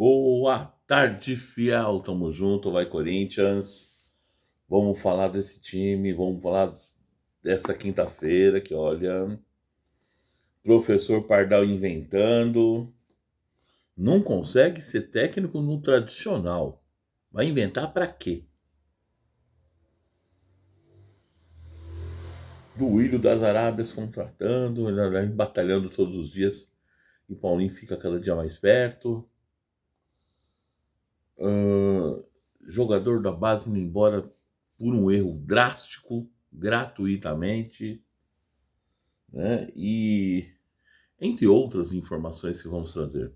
Boa tarde, fiel. Tamo junto, vai Corinthians. Vamos falar desse time, vamos falar dessa quinta-feira que olha, professor Pardal inventando. Não consegue ser técnico no tradicional. Vai inventar para quê? Do Duílio das Arábias contratando, né, né, batalhando todos os dias. E Paulinho fica cada dia mais perto jogador da base indo embora por um erro drástico, gratuitamente, né? e entre outras informações que vamos trazer.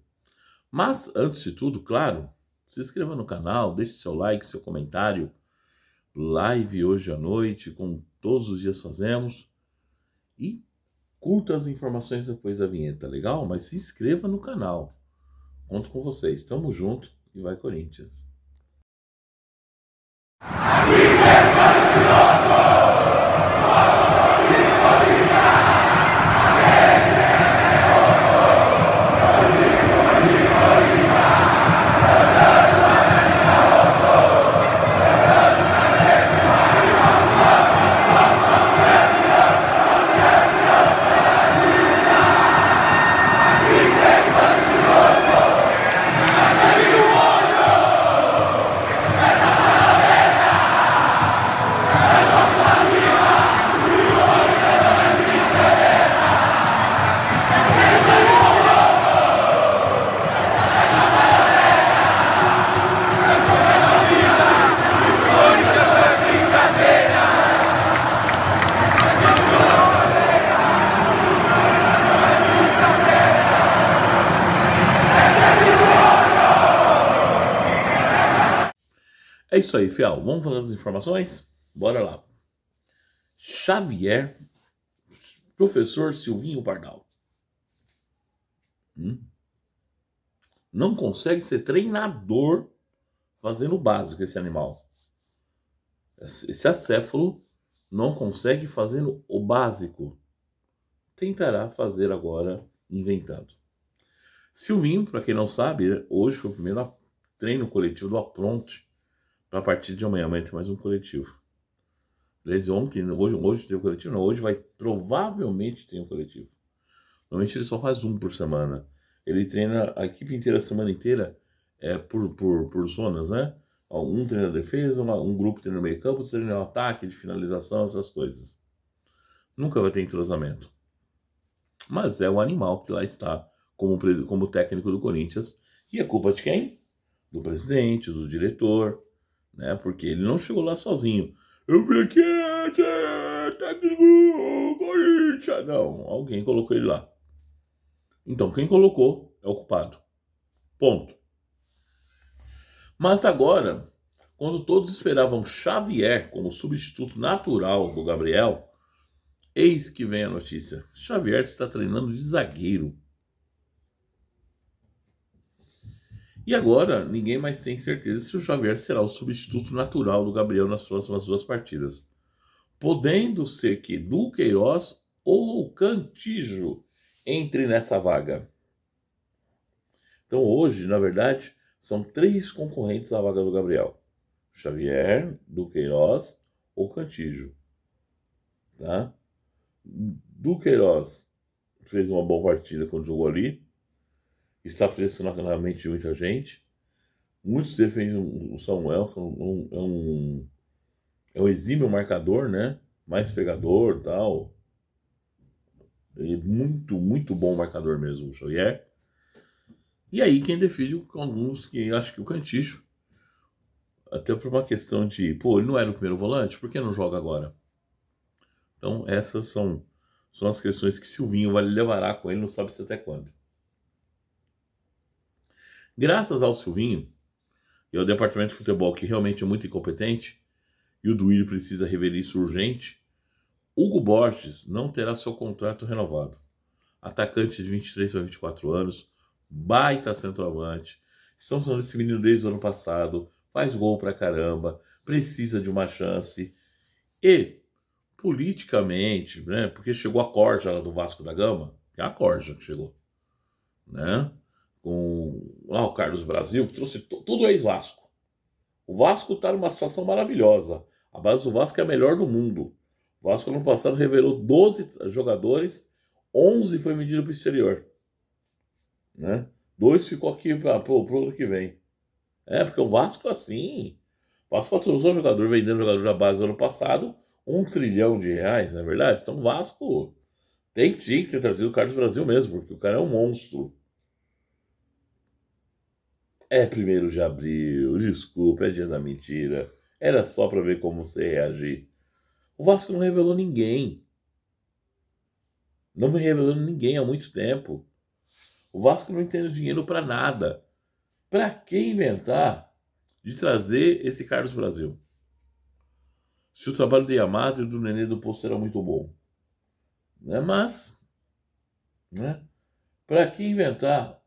Mas, antes de tudo, claro, se inscreva no canal, deixe seu like, seu comentário. Live hoje à noite, como todos os dias fazemos. E curta as informações depois da vinheta, legal? Mas se inscreva no canal. Conto com vocês. Tamo junto e vai Corinthians. É isso aí, fial. Vamos falando as informações? Bora lá. Xavier, professor Silvinho Pardal. Hum? Não consegue ser treinador fazendo o básico esse animal. Esse acéfalo não consegue fazendo o básico. Tentará fazer agora inventando. Silvinho, para quem não sabe, hoje foi o primeiro treino coletivo do Apronte a partir de amanhã. Amanhã tem mais um coletivo. Beleza? Ontem, hoje, hoje tem um coletivo? Não, hoje vai, provavelmente ter um coletivo. Normalmente ele só faz um por semana. Ele treina a equipe inteira, a semana inteira, é, por, por, por zonas, né? Um treina a defesa, uma, um grupo treina o meio campo, treina o ataque, de finalização, essas coisas. Nunca vai ter entrosamento. Mas é o animal que lá está como, como técnico do Corinthians. E a culpa de quem? Do presidente, do diretor, né? Porque ele não chegou lá sozinho. Eu falei que técnico tá Corinthians. Não, alguém colocou ele lá. Então, quem colocou é o culpado. Ponto. Mas agora, quando todos esperavam Xavier como substituto natural do Gabriel, eis que vem a notícia. Xavier está treinando de zagueiro E agora, ninguém mais tem certeza se o Xavier será o substituto natural do Gabriel nas próximas duas partidas. Podendo ser que Duqueiroz ou Cantijo entre nessa vaga. Então, hoje, na verdade, são três concorrentes à vaga do Gabriel: Xavier, Duqueiroz ou Cantijo. Tá? Duqueiroz fez uma boa partida quando jogou ali está fresco na, mente de muita gente. Muitos defendem o Samuel, que é um, é um, é um exímio marcador, né? Mais pegador tal. Ele é muito, muito bom marcador mesmo, o Xavier. E aí quem defende alguns que acham que o Canticho, até por uma questão de, pô, ele não era o primeiro volante, por que não joga agora? Então essas são, são as questões que Silvinho vai levará com ele, não sabe se até quando. Graças ao Silvinho e ao é departamento de futebol, que realmente é muito incompetente, e o Duílio precisa rever isso urgente, Hugo Borges não terá seu contrato renovado. Atacante de 23 para 24 anos, baita centroavante. Estamos falando desse menino desde o ano passado, faz gol pra caramba, precisa de uma chance. E, politicamente, né, porque chegou a Corja lá do Vasco da Gama, que é a Corja que chegou, né? com ah o Carlos Brasil, que trouxe tudo é ex-Vasco. O Vasco está numa situação maravilhosa. A base do Vasco é a melhor do mundo. O Vasco, ano passado, revelou 12 jogadores, 11 foi vendido para o exterior. Né? Dois ficou aqui para o ano que vem. É, porque o Vasco, assim, o Vasco patrocinou jogador vendendo jogador da base do ano passado, um trilhão de reais, não é verdade? Então o Vasco tem, que ter trazido o Carlos Brasil mesmo, porque o cara é um monstro. É primeiro de abril, desculpa, é dia da mentira. Era só para ver como você reagir. O Vasco não revelou ninguém. Não me revelou ninguém há muito tempo. O Vasco não tem dinheiro para nada. Para que inventar de trazer esse Carlos Brasil? Se o trabalho do Yamato e do Nenê do Posto era muito bom. Né? Mas, né? para que inventar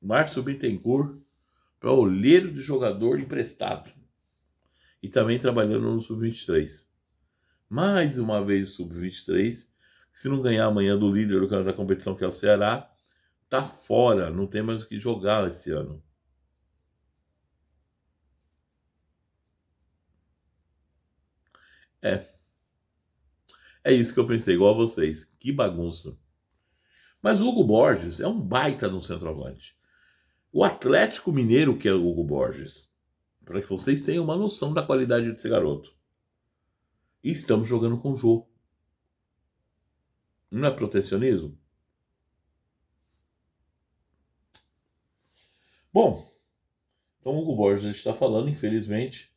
Márcio Bittencourt para olheiro de jogador emprestado. E também trabalhando no Sub-23. Mais uma vez Sub-23, se não ganhar amanhã do líder do da competição, que é o Ceará, tá fora, não tem mais o que jogar esse ano. É. É isso que eu pensei, igual a vocês. Que bagunça. Mas o Hugo Borges é um baita no centroavante o Atlético Mineiro, que é o Hugo Borges. Para que vocês tenham uma noção da qualidade desse garoto. E estamos jogando com o Jô. Não é protecionismo? Bom, então o Hugo Borges está falando, infelizmente.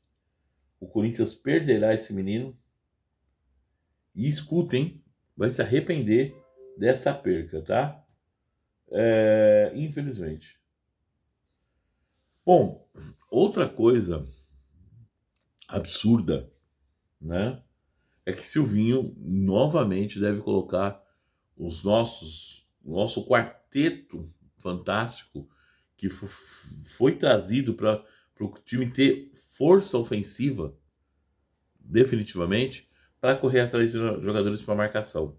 O Corinthians perderá esse menino. E escutem, vai se arrepender dessa perca, tá? É, infelizmente. Bom, outra coisa absurda, né? É que Silvinho novamente deve colocar os nossos, o nosso quarteto fantástico que foi trazido para o time ter força ofensiva, definitivamente, para correr atrás de jogadores para marcação.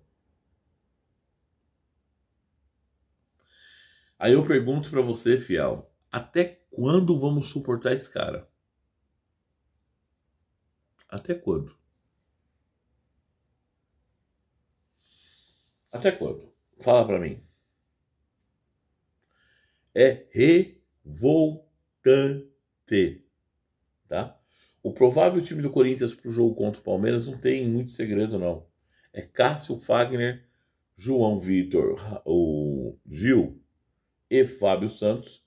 Aí eu pergunto para você, fiel, até quando vamos suportar esse cara? Até quando? Até quando? Fala para mim. É revoltante, tá? O provável time do Corinthians para o jogo contra o Palmeiras não tem muito segredo não. É Cássio Fagner, João Vitor, o Gil e Fábio Santos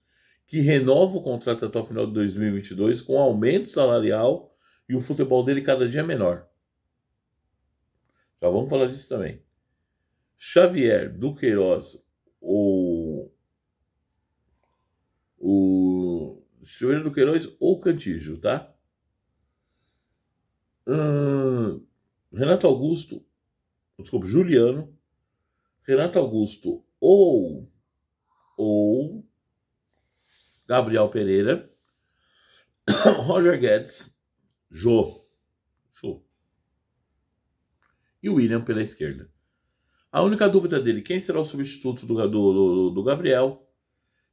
que renova o contrato até o final de 2022 com aumento salarial e o futebol dele cada dia é menor. Já vamos falar disso também. Xavier, Duqueiroz ou o Silveira Duqueiroz ou Cantígio, tá? Hum, Renato Augusto, desculpa, Juliano, Renato Augusto ou ou Gabriel Pereira, Roger Guedes, Jô, Jô e William pela esquerda. A única dúvida dele, quem será o substituto do, do, do Gabriel?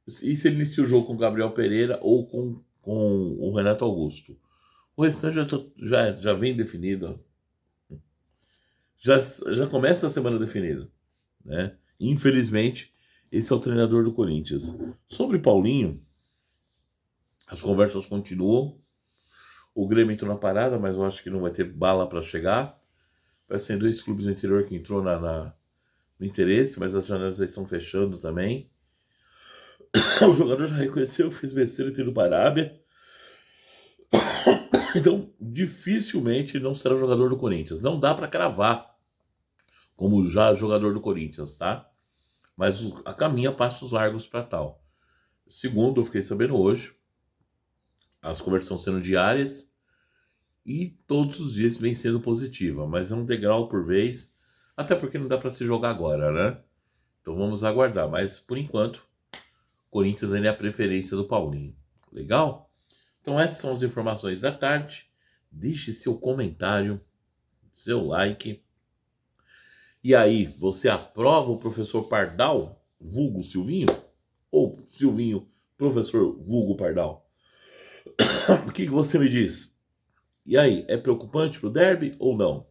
E se ele inicia o jogo com o Gabriel Pereira ou com, com o Renato Augusto? O restante já, tá, já, já vem definido. Já, já começa a semana definida. Né? Infelizmente, esse é o treinador do Corinthians. Sobre Paulinho, as conversas continuam. O Grêmio entrou na parada, mas eu acho que não vai ter bala para chegar. Vai ser dois clubes do interior que entrou na, na, no interesse, mas as janelas já estão fechando também. O jogador já reconheceu fez besteira ter ido para a Então, dificilmente não será jogador do Corinthians. Não dá para cravar como já jogador do Corinthians, tá? Mas a caminha passos largos para tal. Segundo, eu fiquei sabendo hoje, as conversas estão sendo diárias e todos os dias vem sendo positiva, mas é um degrau por vez, até porque não dá para se jogar agora, né? Então vamos aguardar, mas por enquanto, Corinthians ainda é a preferência do Paulinho. Legal? Então essas são as informações da tarde. Deixe seu comentário, seu like. E aí, você aprova o professor Pardal, vulgo Silvinho? Ou Silvinho, professor vulgo Pardal? o que você me diz? E aí, é preocupante para o derby ou não?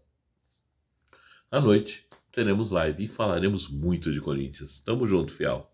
À noite teremos live e falaremos muito de Corinthians. Tamo junto, fiel.